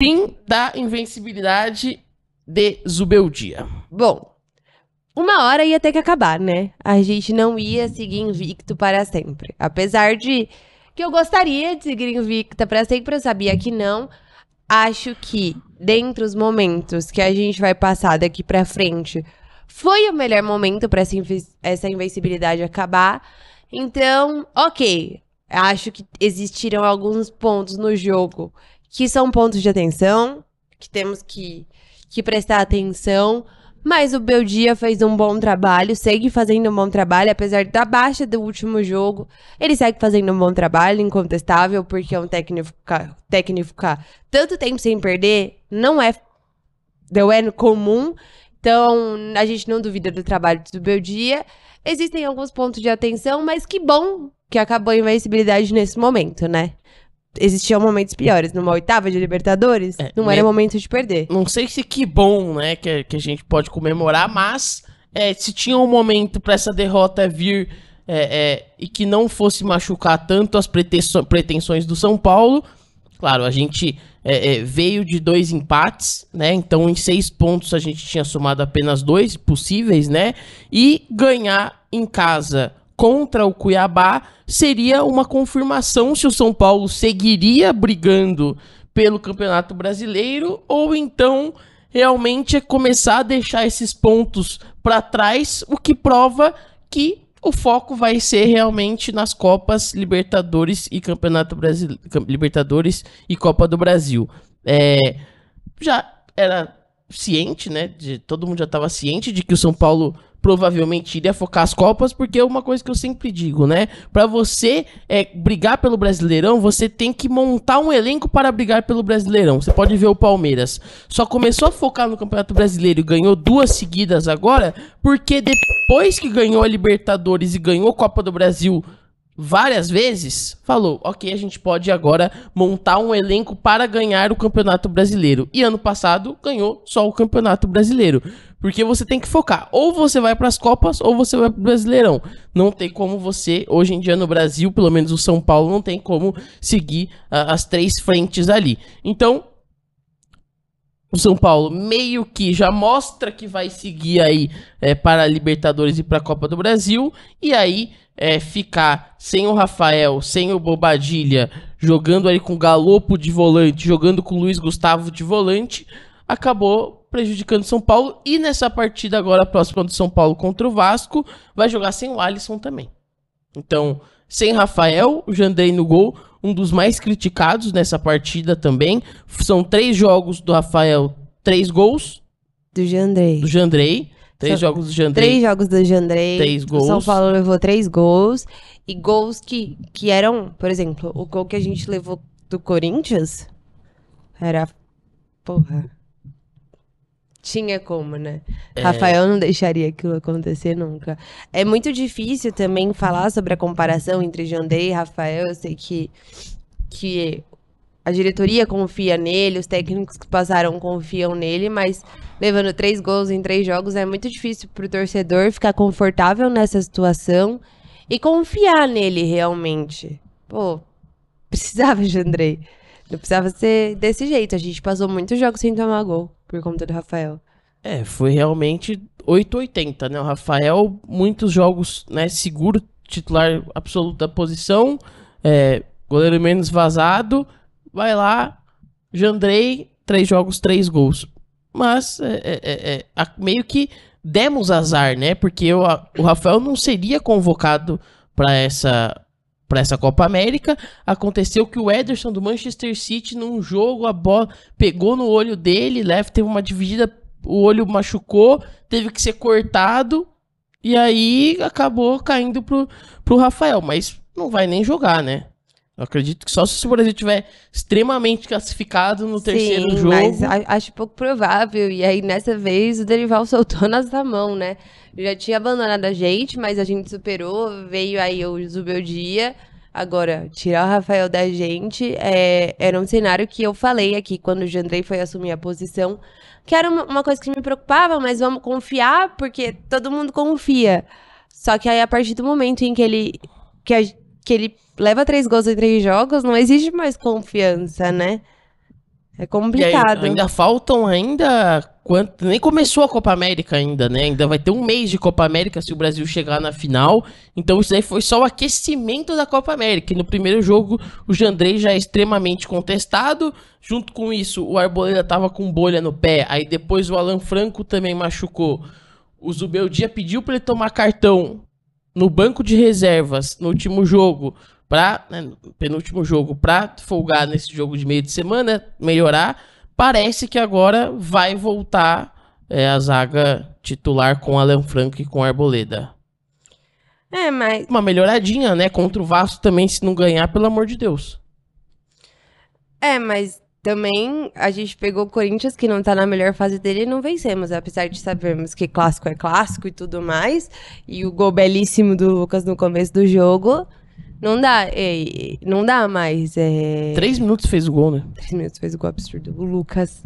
Fim da invencibilidade de Zubeldia. Bom, uma hora ia ter que acabar, né? A gente não ia seguir invicto para sempre. Apesar de que eu gostaria de seguir invicta para sempre, eu sabia que não. Acho que dentre os momentos que a gente vai passar daqui para frente, foi o melhor momento para essa invencibilidade acabar. Então, ok. Acho que existiram alguns pontos no jogo que são pontos de atenção, que temos que, que prestar atenção. Mas o Beldia fez um bom trabalho, segue fazendo um bom trabalho, apesar da baixa do último jogo. Ele segue fazendo um bom trabalho, incontestável, porque é um técnico técnico ficar tanto tempo sem perder não é, não é comum. Então, a gente não duvida do trabalho do Beldia. Existem alguns pontos de atenção, mas que bom que acabou a invencibilidade nesse momento, né? existiam momentos piores. Numa oitava de Libertadores, é, não era né? momento de perder. Não sei se que bom, né, que, que a gente pode comemorar, mas é, se tinha um momento para essa derrota vir é, é, e que não fosse machucar tanto as pretensões, pretensões do São Paulo, claro, a gente é, é, veio de dois empates, né? Então, em seis pontos a gente tinha somado apenas dois possíveis, né? E ganhar em casa contra o Cuiabá seria uma confirmação se o São Paulo seguiria brigando pelo Campeonato Brasileiro ou então realmente é começar a deixar esses pontos para trás, o que prova que o foco vai ser realmente nas Copas Libertadores e Campeonato Brasileiro, Libertadores e Copa do Brasil. É, já era ciente, né? De, todo mundo já estava ciente de que o São Paulo provavelmente iria focar as Copas, porque é uma coisa que eu sempre digo, né? Para você é, brigar pelo Brasileirão, você tem que montar um elenco para brigar pelo Brasileirão. Você pode ver o Palmeiras. Só começou a focar no Campeonato Brasileiro e ganhou duas seguidas agora, porque depois que ganhou a Libertadores e ganhou a Copa do Brasil várias vezes, falou: ok, a gente pode agora montar um elenco para ganhar o Campeonato Brasileiro. E ano passado ganhou só o Campeonato Brasileiro. Porque você tem que focar. Ou você vai para as Copas ou você vai para o Brasileirão. Não tem como você, hoje em dia no Brasil, pelo menos o São Paulo, não tem como seguir ah, as três frentes ali. Então, o São Paulo meio que já mostra que vai seguir aí é, para a Libertadores e para a Copa do Brasil. E aí é, ficar sem o Rafael, sem o Bobadilha, jogando aí com Galopo de volante, jogando com o Luiz Gustavo de volante, acabou prejudicando São Paulo. E nessa partida agora próxima do São Paulo contra o Vasco, vai jogar sem o Alisson também. Então, sem Rafael, o Jandrei no gol, um dos mais criticados nessa partida também. São três jogos do Rafael, três gols. Do Jandrei. Do Jandrei. Três São, jogos do Jandrei. Três jogos do Jandrei. Três gols. São Paulo levou três gols. E gols que, que eram, por exemplo, o gol que a gente levou do Corinthians era. Porra. Tinha como, né? É... Rafael não deixaria aquilo acontecer nunca. É muito difícil também falar sobre a comparação entre Jandei e Rafael. Eu sei que, que a diretoria confia nele, os técnicos que passaram confiam nele, mas levando três gols em três jogos é muito difícil para o torcedor ficar confortável nessa situação e confiar nele realmente. Pô, precisava de eu precisava ser desse jeito. A gente passou muitos jogos sem tomar gol por conta do Rafael. É, foi realmente 880, né? O Rafael, muitos jogos, né? Seguro, titular absoluto da posição, é, goleiro menos vazado. Vai lá, Jandrei, três jogos, três gols. Mas é, é, é, é meio que demos azar, né? Porque eu, o Rafael não seria convocado para essa para essa Copa América. Aconteceu que o Ederson do Manchester City, num jogo, a bola pegou no olho dele, né? teve uma dividida, o olho machucou, teve que ser cortado, e aí acabou caindo pro, pro Rafael. Mas não vai nem jogar, né? Eu acredito que só se o Brasil tiver extremamente classificado no terceiro Sim, jogo. Mas acho pouco provável. E aí, nessa vez, o Derival soltou nas da mão, né? Já tinha abandonado a gente, mas a gente superou. Veio aí o Zubeldia. Agora, tirar o Rafael da gente é, era um cenário que eu falei aqui quando o Jandrei foi assumir a posição. Que era uma, uma coisa que me preocupava, mas vamos confiar, porque todo mundo confia. Só que aí, a partir do momento em que ele. Que a, que ele leva três gols em três jogos, não exige mais confiança, né? É complicado. Aí, ainda faltam ainda quanto nem começou a Copa América ainda, né? Ainda vai ter um mês de Copa América se o Brasil chegar na final. Então isso aí foi só o aquecimento da Copa América. E no primeiro jogo o Jandrei já é extremamente contestado. Junto com isso o Arboleda tava com bolha no pé. Aí depois o Alan Franco também machucou. O Zubeldia pediu para ele tomar cartão no banco de reservas no último jogo para né, penúltimo jogo para folgar nesse jogo de meio de semana melhorar parece que agora vai voltar é, a zaga titular com Alan Franck e com Arboleda é mas uma melhoradinha né contra o Vasco também se não ganhar pelo amor de Deus é mas também a gente pegou o Corinthians, que não tá na melhor fase dele, e não vencemos, apesar de sabermos que clássico é clássico e tudo mais. E o gol belíssimo do Lucas no começo do jogo. Não dá, é, não dá mais. É... Três minutos fez o gol, né? Três minutos fez o gol absurdo. O Lucas.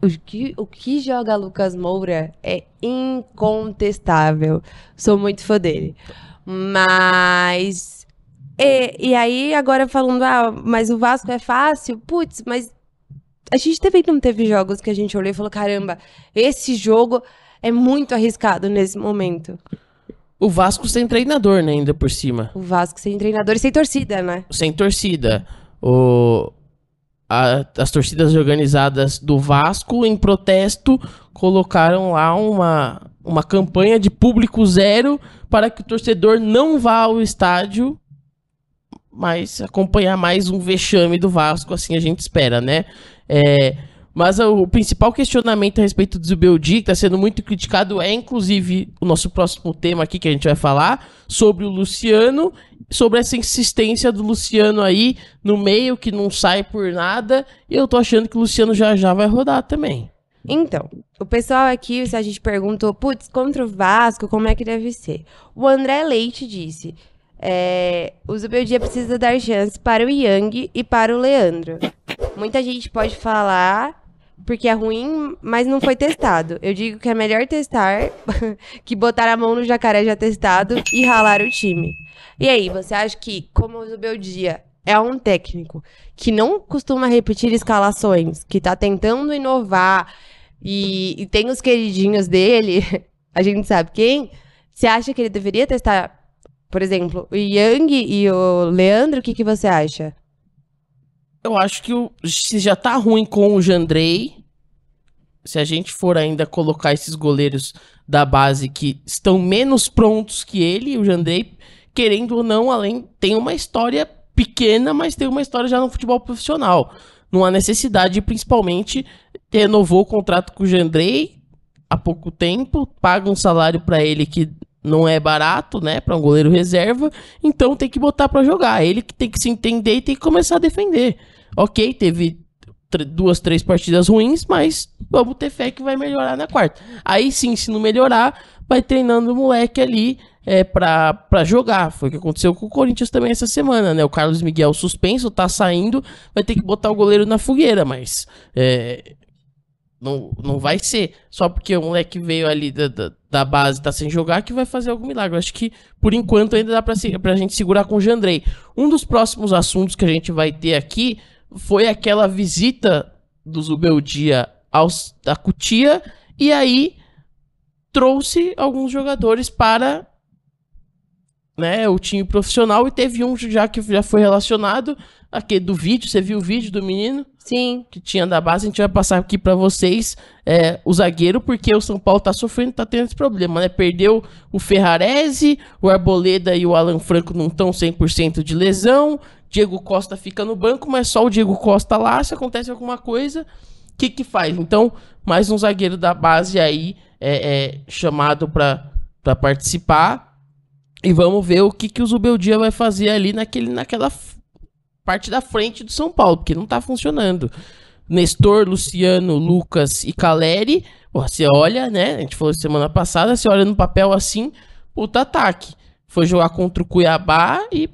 O que, o que joga Lucas Moura é incontestável. Sou muito fã dele. Mas e, é, e aí, agora falando, ah, mas o Vasco é fácil? Putz, mas a gente teve não teve jogos que a gente olhou e falou: caramba, esse jogo é muito arriscado nesse momento. O Vasco sem treinador, né, ainda por cima. O Vasco sem treinador e sem torcida, né? Sem torcida. O, a, as torcidas organizadas do Vasco, em protesto, colocaram lá uma, uma campanha de público zero para que o torcedor não vá ao estádio mas acompanhar mais um vexame do Vasco, assim a gente espera, né? É, mas o principal questionamento a respeito do Zubeldi, que está sendo muito criticado, é inclusive o nosso próximo tema aqui que a gente vai falar, sobre o Luciano, sobre essa insistência do Luciano aí no meio, que não sai por nada, e eu tô achando que o Luciano já já vai rodar também. Então, o pessoal aqui, se a gente perguntou, putz, contra o Vasco, como é que deve ser? O André Leite disse: é, o Zubeldia precisa dar chance para o Yang e para o Leandro. Muita gente pode falar porque é ruim, mas não foi testado. Eu digo que é melhor testar que botar a mão no jacaré já testado e ralar o time. E aí, você acha que, como o Zubeldia é um técnico que não costuma repetir escalações, que está tentando inovar e, e tem os queridinhos dele, a gente sabe quem, você acha que ele deveria testar por exemplo, o Yang e o Leandro, o que, que você acha? Eu acho que o, se já tá ruim com o Jandrei, se a gente for ainda colocar esses goleiros da base que estão menos prontos que ele, o Jandrei, querendo ou não, além tem uma história pequena, mas tem uma história já no futebol profissional. Não há necessidade, principalmente, renovou o contrato com o Jandrei há pouco tempo, paga um salário para ele que não é barato, né, para um goleiro reserva, então tem que botar para jogar. Ele que tem que se entender e tem que começar a defender. OK, teve duas, três partidas ruins, mas vamos ter fé que vai melhorar na quarta. Aí sim, se não melhorar, vai treinando o moleque ali é, pra, para jogar. Foi o que aconteceu com o Corinthians também essa semana, né? O Carlos Miguel suspenso, tá saindo, vai ter que botar o goleiro na fogueira, mas é, não, não vai ser só porque o moleque veio ali da, da da base tá sem jogar que vai fazer algum milagre. acho que por enquanto ainda dá para pra gente segurar com o Jandrei. Um dos próximos assuntos que a gente vai ter aqui foi aquela visita do Zubeldia aos, da Cutia e aí trouxe alguns jogadores para né, o time profissional e teve um já que já foi relacionado aqui do vídeo, você viu o vídeo do menino? Sim. Que tinha da base, a gente vai passar aqui para vocês é, o zagueiro, porque o São Paulo tá sofrendo, tá tendo esse problema, né? Perdeu o Ferrarese, o Arboleda e o Alan Franco não estão 100% de lesão, Diego Costa fica no banco, mas só o Diego Costa lá, se acontece alguma coisa, o que que faz? Então, mais um zagueiro da base aí é, é chamado para participar, e vamos ver o que, que o Zubeldia vai fazer ali naquele, naquela parte da frente do São Paulo, porque não tá funcionando. Nestor, Luciano, Lucas e Caleri, você olha, né? A gente falou semana passada, você olha no papel assim, puta ataque. Foi jogar contra o Cuiabá e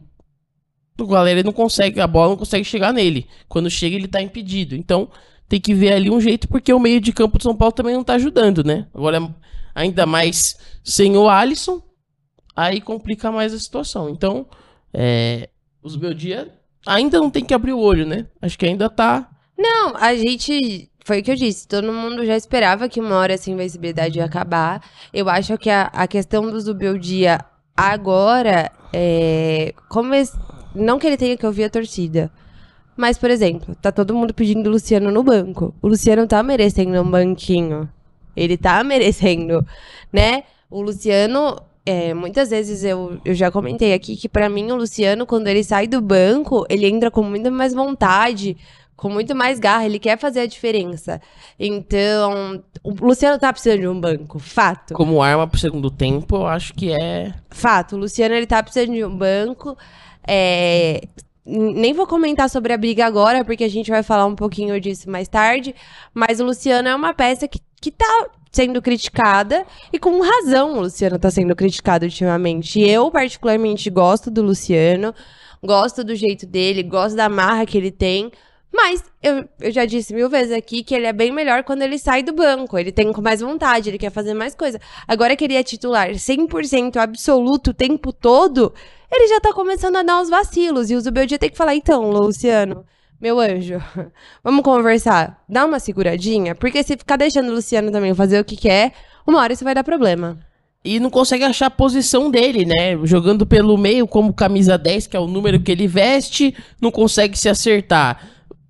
o Caleri não consegue, a bola não consegue chegar nele. Quando chega, ele tá impedido. Então, tem que ver ali um jeito, porque o meio de campo do São Paulo também não tá ajudando, né? Agora, ainda mais sem o Alisson, aí complica mais a situação. Então, é, os dia ainda não tem que abrir o olho, né? Acho que ainda tá. Não, a gente. Foi o que eu disse, todo mundo já esperava que uma hora essa invencibilidade ia acabar. Eu acho que a, a questão do dia agora é. Como es, não que ele tenha que ouvir a torcida. Mas, por exemplo, tá todo mundo pedindo o Luciano no banco. O Luciano tá merecendo um banquinho. Ele tá merecendo, né? O Luciano é, muitas vezes eu, eu já comentei aqui que para mim o Luciano, quando ele sai do banco, ele entra com muito mais vontade, com muito mais garra, ele quer fazer a diferença. Então, o Luciano tá precisando de um banco, fato. Como arma pro segundo tempo, eu acho que é. Fato, o Luciano ele tá precisando de um banco. É, nem vou comentar sobre a briga agora, porque a gente vai falar um pouquinho disso mais tarde. Mas o Luciano é uma peça que, que tá sendo criticada, e com razão o Luciano tá sendo criticado ultimamente. Eu, particularmente, gosto do Luciano, gosto do jeito dele, gosto da marra que ele tem. Mas eu, eu já disse mil vezes aqui que ele é bem melhor quando ele sai do banco. Ele tem com mais vontade, ele quer fazer mais coisa. Agora que ele é titular 100% absoluto o tempo todo, ele já tá começando a dar uns vacilos. E o dia tem que falar, então, Luciano, meu anjo, vamos conversar. Dá uma seguradinha, porque se ficar deixando o Luciano também fazer o que quer, uma hora isso vai dar problema. E não consegue achar a posição dele, né? Jogando pelo meio como camisa 10, que é o número que ele veste, não consegue se acertar.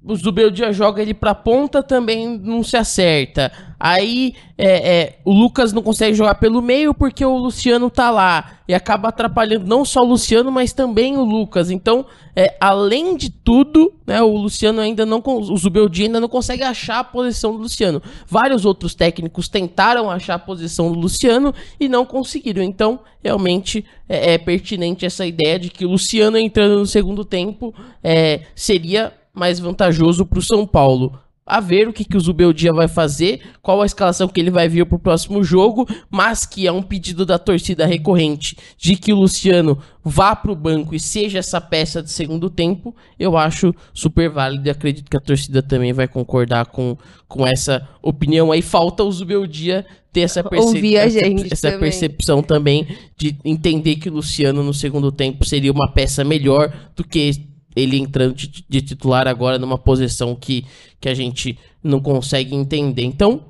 O Zubeldia joga ele pra ponta, também não se acerta. Aí é, é, o Lucas não consegue jogar pelo meio porque o Luciano tá lá. E acaba atrapalhando não só o Luciano, mas também o Lucas. Então, é, além de tudo, né, o Luciano ainda não. O Zubeldi ainda não consegue achar a posição do Luciano. Vários outros técnicos tentaram achar a posição do Luciano e não conseguiram. Então, realmente é, é pertinente essa ideia de que o Luciano entrando no segundo tempo é, seria mais vantajoso para o São Paulo a ver o que, que o Zubeldia vai fazer, qual a escalação que ele vai vir para o próximo jogo, mas que é um pedido da torcida recorrente de que o Luciano vá para o banco e seja essa peça de segundo tempo, eu acho super válido e acredito que a torcida também vai concordar com, com essa opinião. Aí falta o Zubeldia ter essa, perce essa, essa também. percepção também de entender que o Luciano no segundo tempo seria uma peça melhor do que ele entrando de, de titular agora numa posição que, que a gente não consegue entender. Então,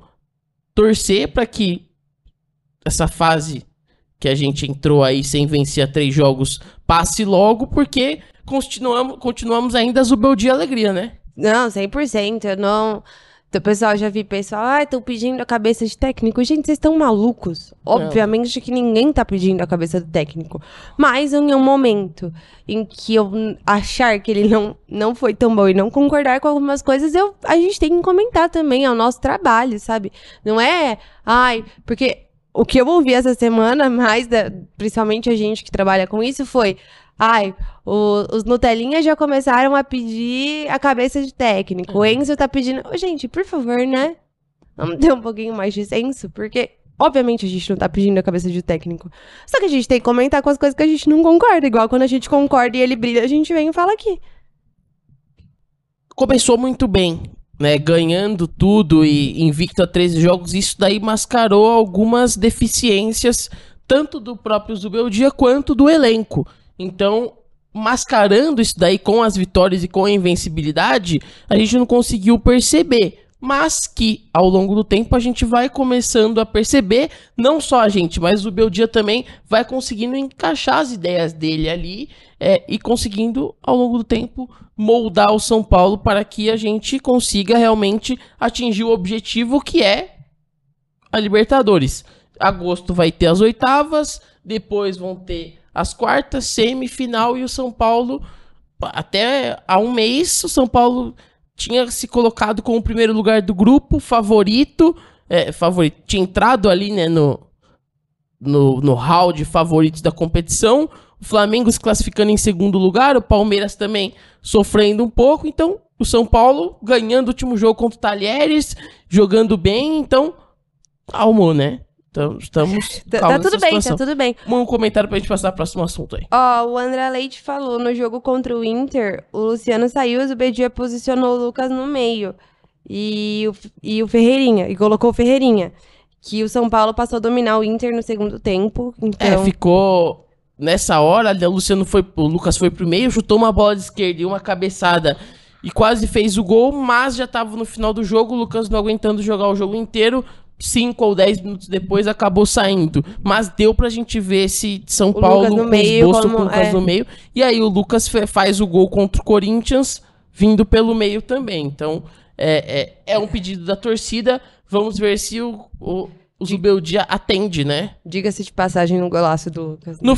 torcer para que essa fase que a gente entrou aí sem vencer a três jogos passe logo, porque continuamos, continuamos ainda a zubeldia alegria, né? Não, 100%. Eu não. Então, o pessoal já vi pessoal, ah, estão pedindo a cabeça de técnico. Gente, vocês estão malucos. Obviamente que ninguém tá pedindo a cabeça do técnico. Mas em um momento em que eu achar que ele não, não foi tão bom e não concordar com algumas coisas, eu, a gente tem que comentar também, é o nosso trabalho, sabe? Não é, ai, porque o que eu ouvi essa semana, mais da, principalmente a gente que trabalha com isso, foi. Ai, o, os Nutelinhas já começaram a pedir a cabeça de técnico. O uhum. Enzo tá pedindo. Oh, gente, por favor, né? Vamos ter um pouquinho mais de senso, porque Obviamente a gente não tá pedindo a cabeça de técnico. Só que a gente tem que comentar com as coisas que a gente não concorda. Igual quando a gente concorda e ele brilha, a gente vem e fala aqui. Começou muito bem, né? Ganhando tudo e invicto a 13 jogos. Isso daí mascarou algumas deficiências, tanto do próprio Zubeldia quanto do elenco. Então, mascarando isso daí com as vitórias e com a invencibilidade, a gente não conseguiu perceber. Mas que ao longo do tempo a gente vai começando a perceber, não só a gente, mas o Beldia também vai conseguindo encaixar as ideias dele ali é, e conseguindo, ao longo do tempo, moldar o São Paulo para que a gente consiga realmente atingir o objetivo que é a Libertadores. Agosto vai ter as oitavas, depois vão ter as quartas, semifinal e o São Paulo, até há um mês, o São Paulo tinha se colocado como o primeiro lugar do grupo, favorito, é, favorito tinha entrado ali né, no, no, no hall de favoritos da competição, o Flamengo se classificando em segundo lugar, o Palmeiras também sofrendo um pouco, então o São Paulo ganhando o último jogo contra o Talheres, jogando bem, então calmou, né? Então, estamos. tá, tá tudo bem, tá situação. tá tudo bem. Um comentário pra gente passar pro próximo assunto aí. Ó, o André Leite falou: no jogo contra o Inter, o Luciano saiu, o Bedia posicionou o Lucas no meio. E o, e o Ferreirinha, e colocou o Ferreirinha. Que o São Paulo passou a dominar o Inter no segundo tempo. É, então... É, ficou. Nessa hora, o Luciano foi. O Lucas foi pro meio, chutou uma bola de esquerda e uma cabeçada e quase fez o gol, mas já estava no final do jogo, o Lucas não aguentando jogar o jogo inteiro, 5 ou 10 minutos depois acabou saindo. mas deu pra gente ver se São o Paulo com esboço com o Lucas é. no meio. E aí o Lucas faz o gol contra o Corinthians vindo pelo meio também. Então é, é, é um pedido da torcida. Vamos ver se o, o, o Zubeldia atende, né? Diga-se de passagem no golaço do Lucas. No